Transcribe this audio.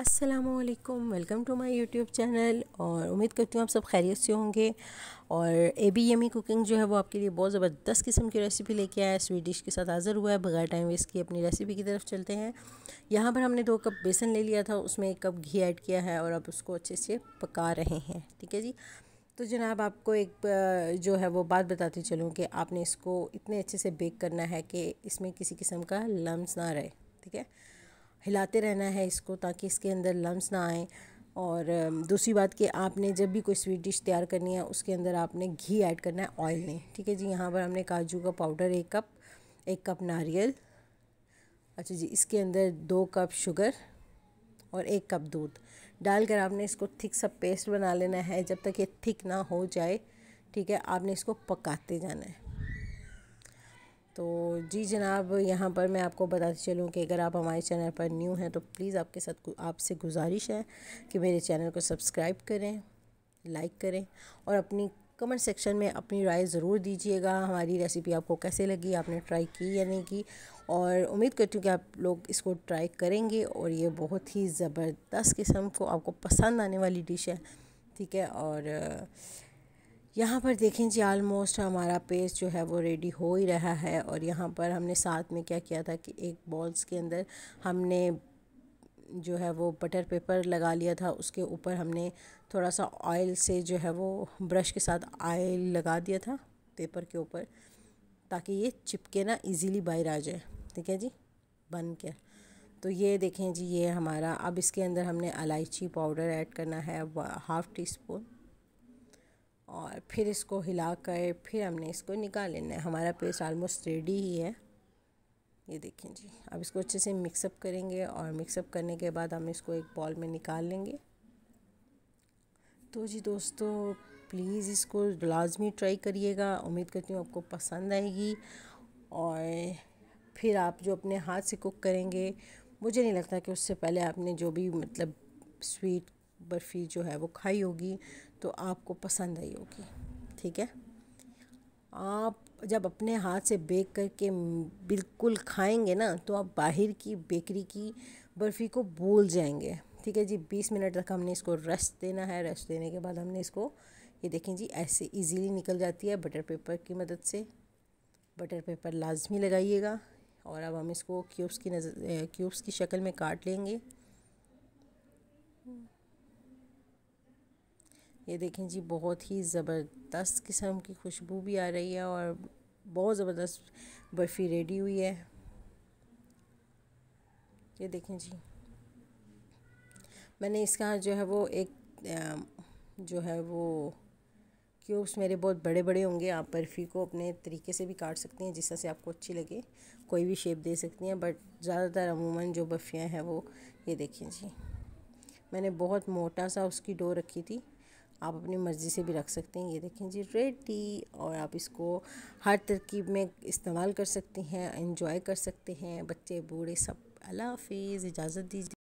असलकम welcome to my YouTube channel और उम्मीद करती हूँ आप सब खैरियत से होंगे और A B M E cooking जो है वो आपके लिए बहुत ज़बरदस्त किस्म की रेसिपी लेके आया स्वीट डिश के साथ हाज़िर हुआ है बगैर टाइम वेस्ट किए अपनी रेसिपी की तरफ चलते हैं यहाँ पर हमने दो कप बेसन ले लिया था उसमें एक कप घी ऐड किया है और अब उसको अच्छे से पका रहे हैं ठीक है जी तो जनाब आपको एक जो है वो बात बताती चलूँ कि आपने इसको इतने अच्छे से बेक करना है कि इसमें किसी किस्म का लम्स ना रहे ठीक है हिलाते रहना है इसको ताकि इसके अंदर लम्स ना आएँ और दूसरी बात कि आपने जब भी कोई स्वीट डिश तैयार करनी है उसके अंदर आपने घी ऐड करना है ऑयल नहीं ठीक है जी यहाँ पर हमने काजू का पाउडर एक कप एक कप नारियल अच्छा जी इसके अंदर दो कप शुगर और एक कप दूध डालकर आपने इसको थिक सा पेस्ट बना लेना है जब तक ये थिक ना हो जाए ठीक है आपने इसको पकाते जाना है तो जी जनाब यहाँ पर मैं आपको बताते चलूँ कि अगर आप हमारे चैनल पर न्यू हैं तो प्लीज़ आपके साथ आपसे गुजारिश है कि मेरे चैनल को सब्सक्राइब करें लाइक करें और अपनी कमेंट सेक्शन में अपनी राय ज़रूर दीजिएगा हमारी रेसिपी आपको कैसे लगी आपने ट्राई की या नहीं की और उम्मीद करती हूँ कि आप लोग इसको ट्राई करेंगे और ये बहुत ही ज़बरदस्त किस्म को आपको पसंद आने वाली डिश है ठीक है और यहाँ पर देखें जी आलमोस्ट हमारा पेस्ट जो है वो रेडी हो ही रहा है और यहाँ पर हमने साथ में क्या किया था कि एक बॉल्स के अंदर हमने जो है वो बटर पेपर लगा लिया था उसके ऊपर हमने थोड़ा सा ऑयल से जो है वो ब्रश के साथ ऑयल लगा दिया था पेपर के ऊपर ताकि ये चिपके ना इजीली बाहर आ जाए ठीक है जी बन के तो ये देखें जी ये हमारा अब इसके अंदर हमने इलायची पाउडर ऐड करना है हाफ़ टी स्पून और फिर इसको हिला कर फिर हमने इसको निकाल लेना है हमारा पेस्ट आलमोस्ट रेडी ही है ये देखें जी अब इसको अच्छे से मिक्सअप करेंगे और मिक्सअप करने के बाद हम इसको एक बॉल में निकाल लेंगे तो जी दोस्तों प्लीज़ इसको लाजमी ट्राई करिएगा उम्मीद करती हूँ आपको पसंद आएगी और फिर आप जो अपने हाथ से कुक करेंगे मुझे नहीं लगता कि उससे पहले आपने जो भी मतलब स्वीट बर्फ़ी जो है वो खाई होगी तो आपको पसंद आई होगी ठीक है आप जब अपने हाथ से बेक करके बिल्कुल खाएंगे ना तो आप बाहर की बेकरी की बर्फ़ी को भूल जाएंगे ठीक है जी बीस मिनट तक हमने इसको रेस्ट देना है रेस्ट देने के बाद हमने इसको ये देखें जी ऐसे इजीली निकल जाती है बटर पेपर की मदद से बटर पेपर लाजमी लगाइएगा और अब हम इसको क्यूब्स की नज़र क्यूब्स की शक्ल में काट लेंगे ये देखें जी बहुत ही ज़बरदस्त किस्म की खुशबू भी आ रही है और बहुत ज़बरदस्त बर्फ़ी रेडी हुई है ये देखें जी मैंने इसका जो है वो एक जो है वो क्यूब्स मेरे बहुत बड़े बड़े होंगे आप बर्फ़ी को अपने तरीके से भी काट सकती हैं जिस तरह से आपको अच्छी लगे कोई भी शेप दे सकती हैं बट ज़्यादातर अमूमन जो बर्फ़ियाँ हैं वो ये देखें जी मैंने बहुत मोटा सा उसकी डो रखी थी आप अपनी मर्ज़ी से भी रख सकते हैं ये देखें जी रेडी और आप इसको हर तरकीब में इस्तेमाल कर सकते हैं इन्जॉय कर सकते हैं बच्चे बूढ़े सब अल्लाह हाफिज़ इजाज़त दीजिए